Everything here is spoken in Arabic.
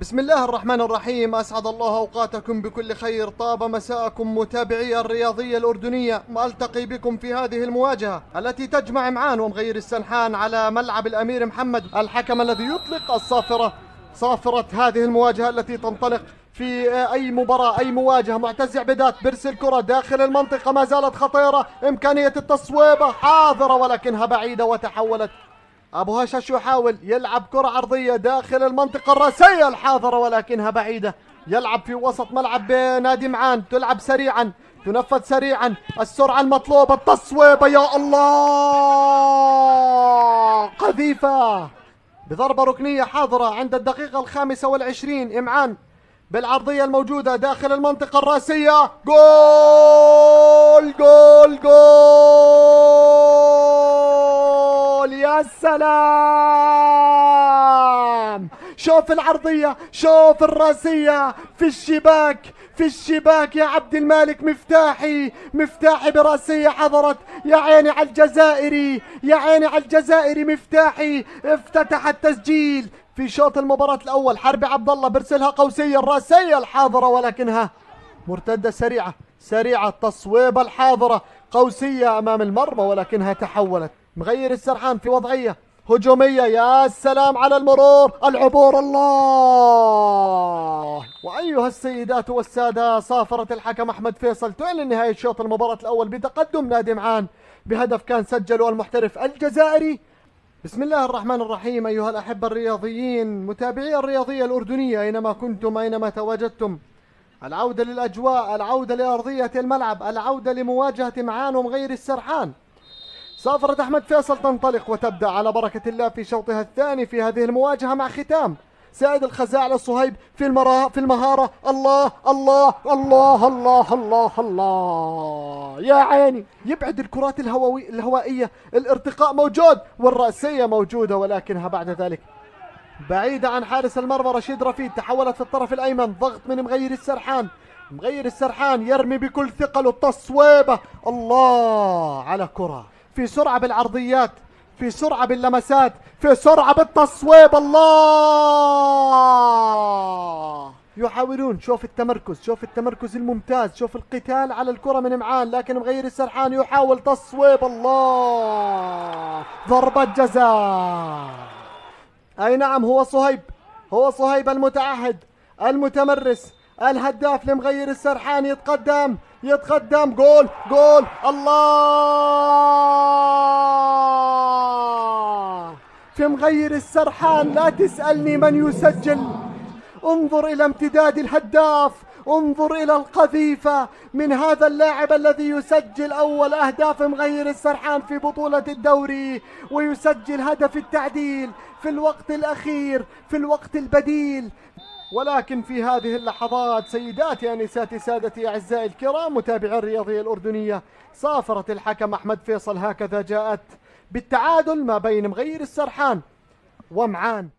بسم الله الرحمن الرحيم أسعد الله أوقاتكم بكل خير طاب مساءكم متابعي الرياضية الأردنية وألتقي بكم في هذه المواجهة التي تجمع معان ومغير السنحان على ملعب الأمير محمد الحكم الذي يطلق الصافرة صافرة هذه المواجهة التي تنطلق في أي مباراة أي مواجهة معتز عبيدات برسل كرة داخل المنطقة ما زالت خطيرة إمكانية التصويبة حاضرة ولكنها بعيدة وتحولت ابو هشاش يحاول يلعب كرة عرضية داخل المنطقة الرأسية الحاضرة ولكنها بعيدة يلعب في وسط ملعب نادي معان تلعب سريعا تنفذ سريعا السرعة المطلوبة التصويبة يا الله قذيفة بضربة ركنية حاضرة عند الدقيقة الخامسة والعشرين إمعان بالعرضية الموجودة داخل المنطقة الرأسية جول جول جول السلام سلام شوف العرضية شوف الراسية في الشباك في الشباك يا عبد المالك مفتاحي مفتاحي براسية حضرت يا عيني على الجزائري يا عيني على الجزائري مفتاحي افتتح التسجيل في شوط المباراة الأول حربي عبد الله برسلها قوسية الراسية الحاضرة ولكنها مرتدة سريعة سريعة تصويب الحاضرة قوسية أمام المرمى ولكنها تحولت مغير السرحان في وضعية هجومية يا سلام على المرور العبور الله وأيها السيدات والسادة صافرت الحكم أحمد فيصل تعلن نهاية شوط المباراة الأول بتقدم نادي معان بهدف كان سجله المحترف الجزائري بسم الله الرحمن الرحيم أيها الأحبة الرياضيين متابعي الرياضية الأردنية أينما كنتم أينما تواجدتم العودة للأجواء العودة لأرضية الملعب العودة لمواجهة معان ومغير السرحان سافرت أحمد فيصل تنطلق وتبدأ على بركة الله في شوطها الثاني في هذه المواجهة مع ختام سعد الخزاع للصهيب في المرا في المهارة الله الله الله الله الله الله يا عيني يبعد الكرات الهووي الهوائية الارتقاء موجود والرأسية موجودة ولكنها بعد ذلك بعيدة عن حارس المرمى رشيد رفيد تحولت في الطرف الأيمن ضغط من مغير السرحان مغير السرحان يرمي بكل ثقل التصويبة الله على كرة في سرعة بالعرضيات في سرعة باللمسات في سرعة بالتصويب الله يحاولون شوف التمركز شوف التمركز الممتاز شوف القتال على الكرة من معان لكن مغير السرحان يحاول تصويب الله ضربة جزاء أي نعم هو صهيب هو صهيب المتعهد المتمرس الهداف لمغير السرحان يتقدم يتقدم جول جول الله في مغير السرحان لا تسألني من يسجل انظر إلى امتداد الهداف انظر إلى القذيفة من هذا اللاعب الذي يسجل أول أهداف مغير السرحان في بطولة الدوري ويسجل هدف التعديل في الوقت الأخير في الوقت البديل ولكن في هذه اللحظات سيداتي أنساتي سادتي أعزائي الكرام متابعي الرياضية الأردنية سافرت الحكم أحمد فيصل هكذا جاءت بالتعادل ما بين مغير السرحان ومعان